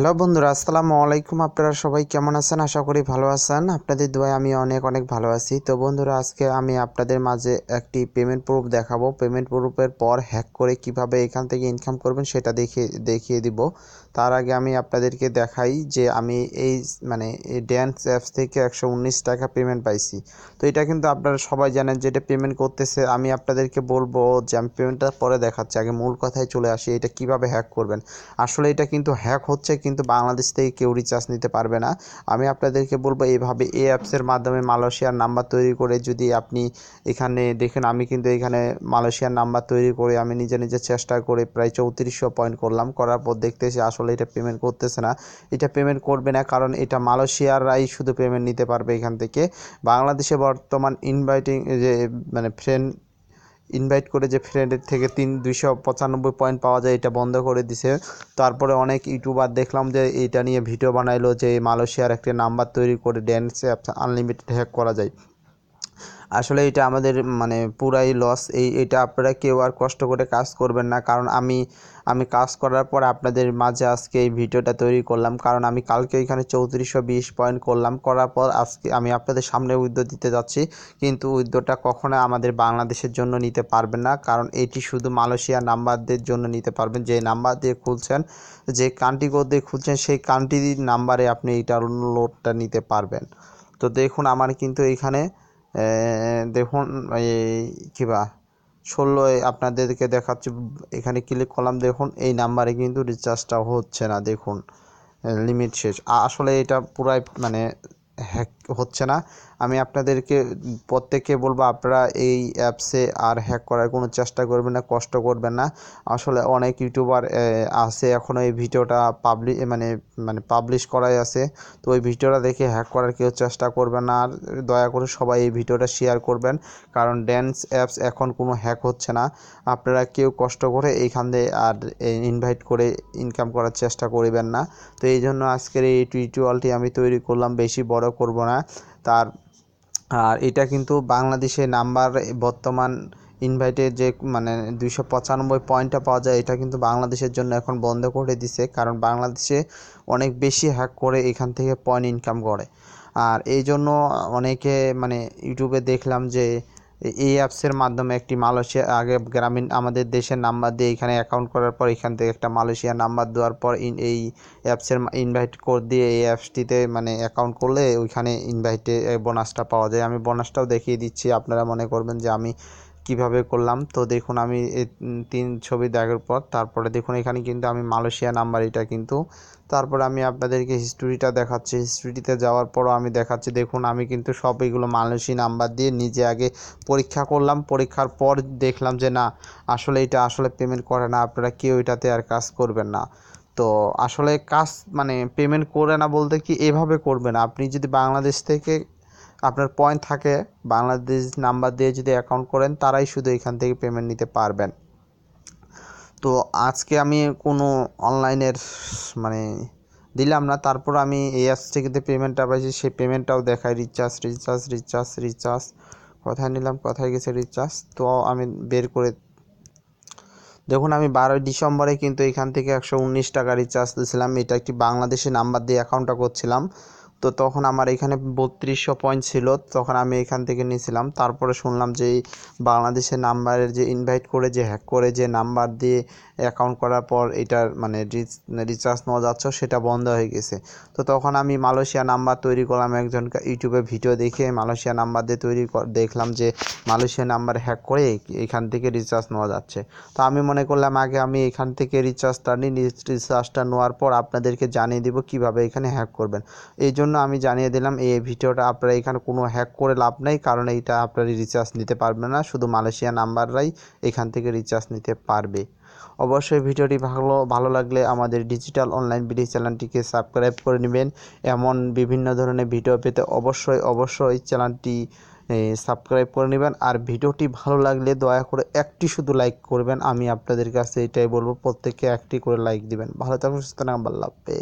hello বন্ধুরা আসসালামু আলাইকুম আপনারা সবাই কেমন আছেন আশা করি ভালো আছেন আপনাদের দোয়ায় আমি অনেক অনেক ভালো আছি তো বন্ধুরা আজকে আমি আপনাদের মাঝে একটি পেমেন্ট প্রুফ দেখাবো পেমেন্ট প্রুফের পর হ্যাক করে কিভাবে এখান থেকে ইনকাম করবেন সেটা দেখিয়ে দেখিয়ে দিব তার আগে আমি আপনাদেরকে দেখাই যে আমি এই মানে ড্যান্স অ্যাপস থেকে একশো উনিশ টাকা পেমেন্ট পাইছি তো এটা কিন্তু আপনারা সবাই জানেন যেটা পেমেন্ট করতেছে আমি আপনাদেরকে বলবো যে আমি পেমেন্টটা পরে দেখাচ্ছি আগে মূল কথায় চলে আসি এটা কিভাবে হ্যাক করবেন আসলে এটা কিন্তু হ্যাক হচ্ছে কিন্তু কিন্তু বাংলাদেশ থেকে কেউ রিচার্জ নিতে পারবে না আমি আপনাদেরকে বলবো এইভাবে এই অ্যাপসের মাধ্যমে মালয়েশিয়ার নাম্বার তৈরি করে যদি আপনি এখানে দেখেন আমি কিন্তু এখানে মালয়েশিয়ার নাম্বার তৈরি করে আমি নিজে নিজে চেষ্টা করে প্রায় চৌত্রিশশো পয়েন্ট করলাম করার পর দেখতেছি আসলে এটা পেমেন্ট করতেছে না এটা পেমেন্ট করবে না কারণ এটা মালয়েশিয়ারাই শুধু পেমেন্ট নিতে পারবে এখান থেকে বাংলাদেশে বর্তমান ইনভাইটিং যে মানে ফ্রেন্ড ইনভাইট করে যে ফ্রেন্ডের থেকে তিন দুইশো পঁচানব্বই পয়েন্ট পাওয়া যায় এটা বন্ধ করে দিছে তারপরে অনেক ইউটিউবার দেখলাম যে এটা নিয়ে ভিডিও বানাইলো যে মালয়েশিয়ার একটি নাম্বার তৈরি করে ড্যান্স অ্যাপস আনলিমিটেড হ্যাক করা যায় আসলে এটা আমাদের মানে পুরাই লস এই এটা আপনারা কেউ আর কষ্ট করে কাজ করবেন না কারণ আমি আমি কাজ করার পর আপনাদের মাঝে আজকে এই ভিডিওটা তৈরি করলাম কারণ আমি কালকে এখানে চৌত্রিশশো বিশ পয়েন্ট করলাম করার পর আজকে আমি আপনাদের সামনে উদ্যোগ দিতে যাচ্ছি কিন্তু উদ্যোগটা কখনো আমাদের বাংলাদেশের জন্য নিতে পারবেন না কারণ এটি শুধু মালয়েশিয়া নাম্বারদের জন্য নিতে পারবেন যে নাম্বার দিয়ে খুলছেন যে কান্ট্রি কোড দিয়ে খুলছেন সেই কান্ট্রির নাম্বারে আপনি এইটার লোডটা নিতে পারবেন তো দেখুন আমার কিন্তু এইখানে দেখুন এই কিবা ষোলো আপনাদেরকে দেখাচ্ছি এখানে ক্লিক করলাম দেখুন এই নাম্বারে কিন্তু রিচার্জটা হচ্ছে না দেখুন লিমিট শেষ আসলে এটা পুরাই মানে হ্যাক হচ্ছে না আমি আপনাদেরকে প্রত্যেককে বলবো আপনারা এই অ্যাপসে আর হ্যাক করার কোনো চেষ্টা করবেন না কষ্ট করবেন না আসলে অনেক ইউটিউবার আছে এখনও এই ভিডিওটা পাবলি মানে মানে পাবলিশ করাই আছে তো ওই ভিডিওটা দেখে হ্যাক করার কেউ চেষ্টা করবেন না আর দয়া করে সবাই এই ভিডিওটা শেয়ার করবেন কারণ ড্যান্স অ্যাপস এখন কোনো হ্যাক হচ্ছে না আপনারা কেউ কষ্ট করে এইখান দিয়ে আর ইনভাইট করে ইনকাম করার চেষ্টা করিবেন না তো এই জন্য আজকের এই টিউটোরিয়ালটি আমি তৈরি করলাম বেশি বড় করব না তার আর এটা কিন্তু বাংলাদেশে নাম্বার বর্তমান ইনভাইটে যে মানে দুইশো পঁচানব্বই পয়েন্টটা পাওয়া যায় এটা কিন্তু বাংলাদেশের জন্য এখন বন্ধ করে দিছে কারণ বাংলাদেশে অনেক বেশি হ্যাক করে এখান থেকে পয়েন্ট ইনকাম করে আর এই জন্য অনেকে মানে ইউটিউবে দেখলাম যে এই অ্যাপসের মাধ্যমে একটি মালয়েশিয়া আগে গ্রামীণ আমাদের দেশের নাম্বার দিয়ে এখানে অ্যাকাউন্ট করার পর এখান থেকে একটা মালয়েশিয়া নাম্বার দেওয়ার পর এই অ্যাপসের ইনভাইট কোড দিয়ে এই অ্যাপসটিতে মানে অ্যাকাউন্ট করলে ওইখানে ইনভাইটে বোনাসটা পাওয়া যায় আমি বোনাসটাও দেখিয়ে দিচ্ছি আপনারা মনে করবেন যে আমি কিভাবে করলাম তো দেখুন আমি তিন ছবি দেখার পর তারপরে দেখুন এখানে কিন্তু আমি মালয়েশিয়া নাম্বার এটা কিন্তু তারপরে আমি আপনাদেরকে হিস্ট্রিটা দেখাচ্ছি হিস্ট্রিটিতে যাওয়ার পরও আমি দেখাচ্ছি দেখুন আমি কিন্তু সব এইগুলো মালয়েশি নাম্বার দিয়ে নিজে আগে পরীক্ষা করলাম পরীক্ষার পর দেখলাম যে না আসলে এটা আসলে পেমেন্ট করে না আপনারা কেউ এটাতে আর কাজ করবেন না তো আসলে কাজ মানে পেমেন্ট করে না বলতে কি এভাবে করবেন আপনি যদি বাংলাদেশ থেকে আপনার পয়েন্ট থাকে বাংলাদেশ নাম্বার দিয়ে যদি অ্যাকাউন্ট করেন তারাই শুধু এখান থেকে পেমেন্ট নিতে পারবেন তো আজকে আমি কোনো অনলাইনের মানে দিলাম না তারপর আমি এই অ্যাপস যে পেমেন্টটা পাইছি সেই পেমেন্টটাও দেখাই রিচার্জ রিচার্জ রিচার্জ রিচার্জ কোথায় নিলাম কোথায় গেছে রিচার্জ তো আমি বের করে দেখুন আমি বারোই ডিসেম্বরে কিন্তু এখান থেকে একশো উনিশ টাকা রিচার্জ দিয়েছিলাম এটা একটি বাংলাদেশি নাম্বার দিয়ে অ্যাকাউন্টটা করছিলাম তো তখন আমার এখানে বত্রিশশো পয়েন্ট ছিল তখন আমি এখান থেকে নিয়েছিলাম তারপরে শুনলাম যে এই বাংলাদেশের নাম্বারের যে ইনভাইট করে যে হ্যাক করে যে নাম্বার দিয়ে অ্যাকাউন্ট করার পর এটার মানে রিচার্জ নেওয়া যাচ্ছে সেটা বন্ধ হয়ে গেছে তো তখন আমি মালয়েশিয়া নাম্বার তৈরি করলাম একজন ইউটিউবে ভিডিও দেখে মালয়েশিয়া নাম্বার দিয়ে তৈরি দেখলাম যে মালয়েশিয়া নাম্বার হ্যাক করে এখান থেকে রিচার্জ নেওয়া যাচ্ছে তো আমি মনে করলাম আগে আমি এখান থেকে রিচার্জটা নিই রিচার্জটা নেওয়ার পর আপনাদেরকে জানিয়ে দিব কিভাবে এখানে হ্যাক করবেন এই জন্য জন্য আমি জানিয়ে দিলাম এই ভিডিওটা আপনারা এখানে কোনো হ্যাক করে লাভ নেই কারণ এইটা আপনারা রিচার্জ নিতে পারবে না শুধু মালয়েশিয়া নাম্বাররাই এখান থেকে রিচার্জ নিতে পারবে অবশ্যই ভিডিওটি ভালো ভালো লাগলে আমাদের ডিজিটাল অনলাইন বিডি চ্যানেলটিকে সাবস্ক্রাইব করে নেবেন এমন বিভিন্ন ধরনের ভিডিও পেতে অবশ্যই অবশ্যই চ্যানেলটি সাবস্ক্রাইব করে নেবেন আর ভিডিওটি ভালো লাগলে দয়া করে একটি শুধু লাইক করবেন আমি আপনাদের কাছে এটাই বলবো প্রত্যেকে একটি করে লাইক দিবেন ভালো থাকুন সুস্থ নাম্বার লাভ